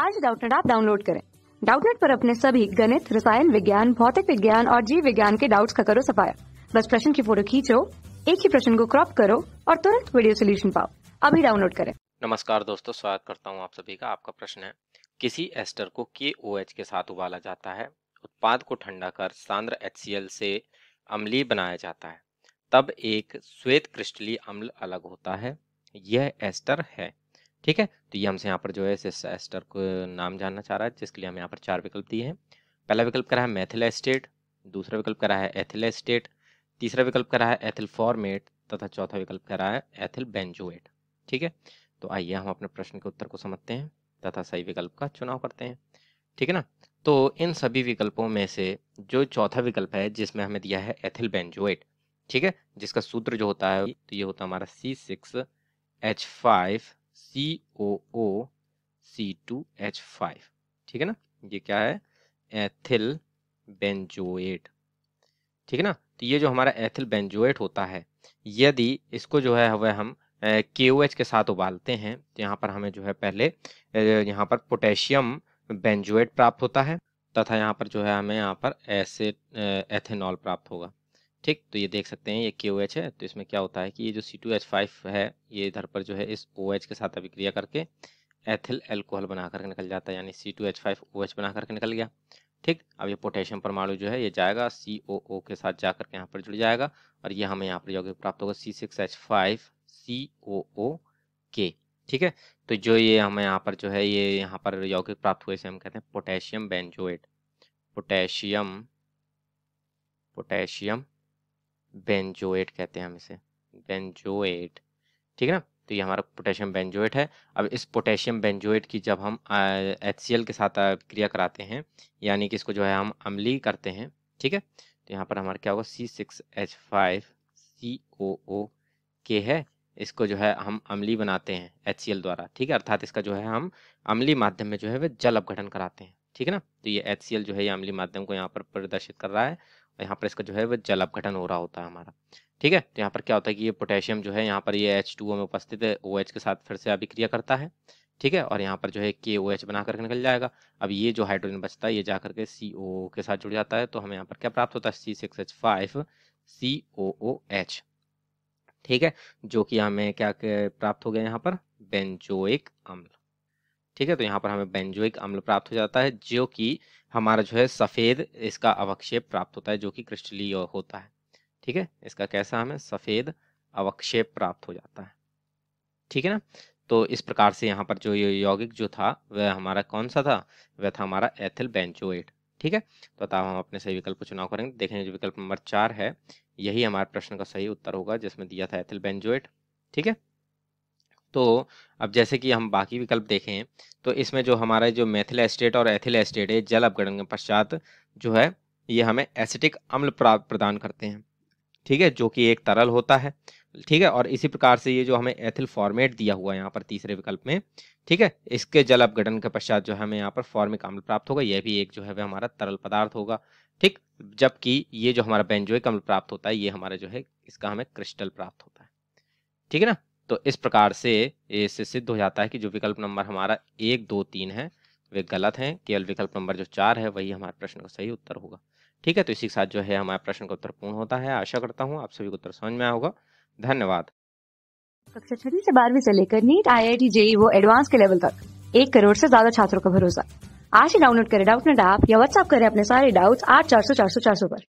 आज डाउटनेट आप डाउनलोड करें डाउटनेट पर अपने सभी गणित रसायन विज्ञान भौतिक विज्ञान और जीव विज्ञान के डाउट्स का करो सफाया बस प्रश्न की फोटो खींचो एक ही प्रश्न को क्रॉप करो और तुरंत वीडियो सोल्यूशन पाओ अभी डाउनलोड करें नमस्कार दोस्तों स्वागत करता हूँ आप सभी का आपका प्रश्न है किसी एस्टर को के ओ एच के साथ उबाला जाता है उत्पाद को ठंडा कर सांद्र एच सी एल से अम्लीय बनाया जाता है तब एक श्वेत क्रिस्टली अम्ल अलग होता है यह एस्टर है ठीक है तो ये हमसे यहाँ पर जो है एस्टर को नाम जानना चाह रहा है जिसके लिए हम यहाँ पर चार विकल्प दिए हैं पहला विकल्प करा है मैथिल एस्टेट दूसरा विकल्प करा है एथिल एस्टेट तीसरा विकल्प करा है एथिल फॉर्मेट तथा चौथा विकल्प करा है एथिल बेंजोएट ठीक है तो आइए हम अपने प्रश्न के उत्तर को समझते हैं तथा सही विकल्प का चुनाव करते हैं ठीक है ना तो इन सभी विकल्पों में से जो चौथा विकल्प है जिसमें हमें दिया है एथिल बेंजोएट ठीक है जिसका सूत्र जो होता है तो ये होता है हमारा C six H five C O O C two H five ठीक है ना ये क्या है एथिल बेंजोएट ठीक है ना तो ये जो हमारा एथिल बेंजोएट होता है यदि इसको जो है वह हम के ओ एच के साथ उबालते हैं तो यहाँ पर हमें जो है पहले यहाँ पर पोटेशियम बेंजोएट प्राप्त होता है तथा यहाँ पर जो है हमें यहाँ पर एसिड एथेनॉल प्राप्त होगा ठीक तो ये देख सकते हैं ये के OH है तो इसमें क्या होता है कि ये जो सी टू एच फाइव है ये इधर पर जो है इस ओ OH के साथ अभिक्रिया करके एथिल एल्कोहल बना करके निकल जाता है यानी C two H five O H बना करके निकल गया ठीक अब ये पोटेशियम परमाणु जो है ये जाएगा सी ओ ओ के साथ जा करके यहाँ पर जुड़ जाएगा और ये हमें यहाँ पर यौगिक प्राप्त होगा C six H five C O O के ठीक है तो जो ये हमें यहाँ पर जो है ये यहाँ पर यौगिक प्राप्त हुए इसे हम कहते हैं potassium benzoate potassium potassium benzoate कहते हैं हम इसे बेंजोएट ठीक है ना तो ये हमारा पोटेशियम बेंजोएट है अब इस पोटेशियम बेंजोएट की जब हम एच के साथ क्रिया कराते हैं यानी कि इसको जो है हम अम्ली करते हैं ठीक है तो यहाँ पर हमारा क्या होगा C six H five C O O के है इसको जो है हम अम्ली बनाते हैं एच द्वारा ठीक है अर्थात इसका जो है हम अम्ली माध्यम में जो है वह जल अपघटन कराते हैं ठीक है ना तो ये एच जो है ये अम्ली माध्यम को यहाँ पर प्रदर्शित कर रहा है यहाँ पर इसका जो है वह जल अपघटन हो रहा होता है हमारा ठीक है तो यहाँ पर क्या होता है कि ये पोटेशियम जो है यहाँ पर ये एच टू में उपस्थित है ओ OH के साथ फिर से अभिक्रिया करता है ठीक है और यहाँ पर जो है के ओ एच बना करके निकल जाएगा अब ये जो हाइड्रोजन बचता है ये जा करके सी ओ के साथ जुड़ जाता है तो हमें यहाँ पर क्या प्राप्त होता है C six H five C O O H ठीक है जो कि हमें क्या प्राप्त हो गया यहाँ पर बेंजोइक अम्ल ठीक है तो यहाँ पर हमें बेंजोइक अम्ल प्राप्त हो जाता है जो कि हमारा जो है सफ़ेद इसका अवक्षेप प्राप्त होता है जो कि क्रिस्टलीय होता है ठीक है इसका कैसा हमें सफ़ेद अवक्षेप प्राप्त हो जाता है ठीक है ना तो इस प्रकार से यहाँ पर जो यौगिक जो था वह हमारा कौन सा था वह था हमारा एथिल बेंचोएट ठीक है तो तब हम अपने सही विकल्प को चुनाव करेंगे देखेंगे जो विकल्प नंबर चार है यही हमारे प्रश्न का सही उत्तर होगा जिसमें दिया था एथिल बेंजोएट ठीक है तो अब जैसे कि हम बाकी विकल्प देखें तो इसमें जो हमारा जो मेथिल एस्टेट और एथिल एस्टेट है जल अपगणन के पश्चात जो है ये हमें एसिटिक अम्ल प्रदान करते हैं ठीक है जो कि एक तरल होता है ठीक है और इसी प्रकार से ये जो हमें एथिल फॉर्मेट दिया हुआ है यहाँ पर तीसरे विकल्प में ठीक है इसके जल अपघटन के पश्चात जो हमें यहाँ पर फॉर्मिक अम्ल प्राप्त होगा यह भी एक जो है वह हमारा तरल पदार्थ होगा ठीक जबकि ये जो हमारा बेंजोइक अम्ल प्राप्त होता है ये हमारा जो है इसका हमें क्रिस्टल प्राप्त होता है ठीक है ना तो इस प्रकार से इससे सिद्ध हो जाता है कि जो विकल्प नंबर हमारा एक दो तीन है वे गलत हैं केवल विकल्प नंबर जो चार है वही हमारे प्रश्न का सही उत्तर होगा ठीक है तो इसी के साथ जो है हमारा प्रश्न का उत्तर पूर्ण होता है आशा करता हूँ आप सभी को उत्तर समझ में आया होगा धन्यवाद कक्षा छठी से बारहवीं से लेकर NEET I I T JEE वो एडवांस के लेवल तक एक करोड़ से ज्यादा छात्रों का भरोसा आज ही डाउनलोड करें डाउट नेट ऐप या व्हाट्सअप करें अपने सारे डाउट्स आठ चार सौ चार सौ चार सौ पर